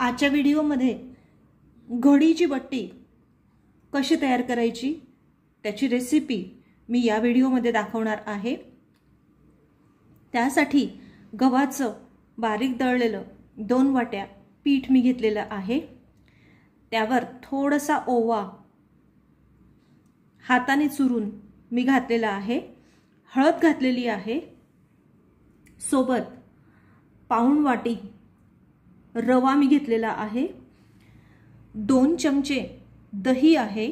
आजच्या व्हिडिओमध्ये घडीची बट्टी कशी तयार करायची त्याची रेसिपी मी या व्हिडिओमध्ये दाखवणार आहे त्यासाठी गव्हाचं बारीक दळलेलं दोन वाट्या पीठ मी घेतलेलं आहे त्यावर थोडासा ओवा हाताने चुरून मी घातलेला आहे हळद घातलेली आहे सोबत पाऊण वाटी रवा मी घेतलेला आहे दोन चमचे दही आहे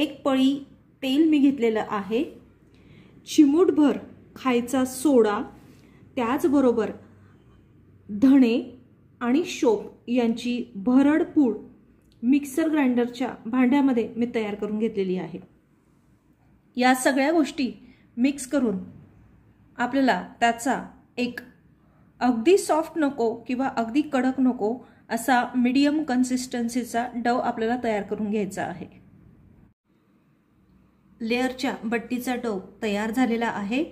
एक पळी तेल मी घेतलेलं आहे चिमूटभर खायचा सोडा त्याचबरोबर धणे आणि शोप यांची भरड पूड मिक्सर ग्राइंडरच्या भांड्यामध्ये मी तयार करून घेतलेली आहे या सगळ्या गोष्टी मिक्स करून आपल्याला त्याचा एक अगदी सॉफ्ट नको किंवा अगदी कडक नको असा मीडियम कन्सिस्टन्सीचा डव आपल्याला तयार करून घ्यायचा आहे लेअरच्या बट्टीचा डव तयार झालेला आहे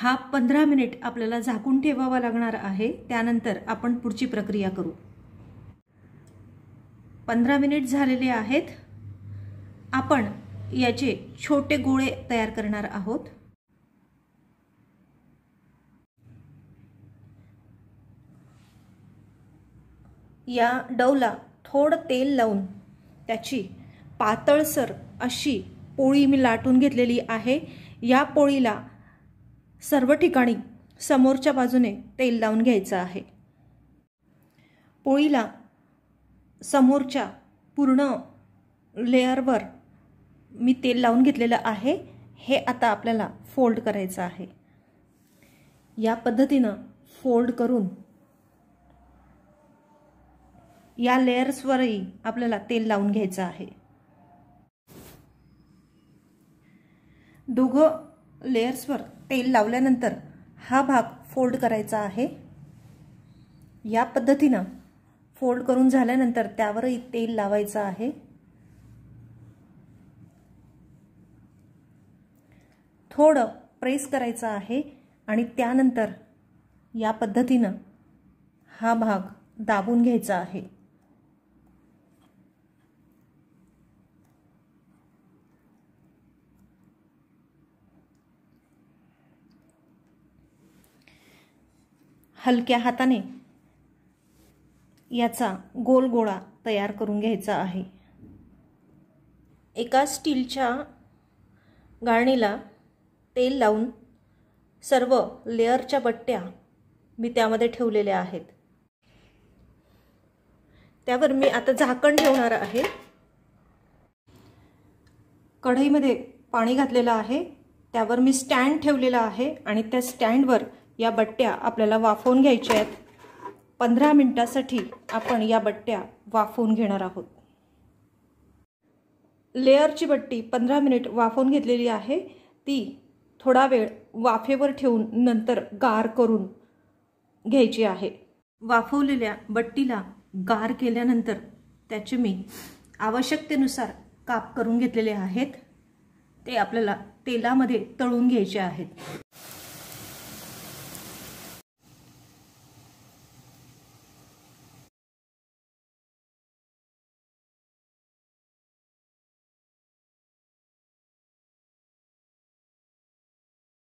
हा पंधरा मिनिट आपल्याला झाकून ठेवावा लागणार आहे त्यानंतर आपण पुढची प्रक्रिया करू पंधरा मिनिट झालेले आहेत आपण याचे छोटे गोळे तयार करणार आहोत या डवला थोडं तेल लावून त्याची पातळसर अशी पोळी मी लाटून घेतलेली आहे या पोळीला सर्व ठिकाणी समोरच्या बाजूने तेल लावून घ्यायचं आहे पोळीला समोरच्या पूर्ण लेअरवर मी तेल लावून घेतलेलं आहे हे आता आपल्याला फोल्ड करायचं आहे या पद्धतीनं फोल्ड करून या लेयर्सवरही आपल्याला तेल लावून घ्यायचं आहे दोघं लेअर्सवर तेल लावल्यानंतर हा भाग फोल्ड करायचा आहे या पद्धतीनं फोल्ड करून झाल्यानंतर त्यावरही तेल लावायचं आहे थोडं प्रेस करायचं आहे आणि त्यानंतर या पद्धतीनं हा भाग दाबून घ्यायचा आहे हलक्या हाताने याचा गोल गोळा तयार करून घ्यायचा आहे एका स्टीलच्या गाळणीला तेल लावून सर्व लेअरच्या बट्ट्या मी त्यामध्ये ठेवलेल्या आहेत त्यावर मी आता झाकण ठेवणार आहे कढईमध्ये पाणी घातलेलं आहे त्यावर मी स्टँड ठेवलेला आहे आणि त्या स्टँडवर या बट्ट्या आपल्याला वाफवून घ्यायच्या आहेत पंधरा मिनटासाठी आपण या बट्ट्या वाफवून घेणार आहोत लेअरची बट्टी पंधरा मिनिट वाफवून घेतलेली आहे ती थोडा वेळ वाफेवर ठेवून नंतर गार करून घ्यायची आहे वाफवलेल्या बट्टीला गार केल्यानंतर त्याचे मी आवश्यकतेनुसार काप करून घेतलेले आहेत ते आपल्याला तेलामध्ये तळून घ्यायचे आहेत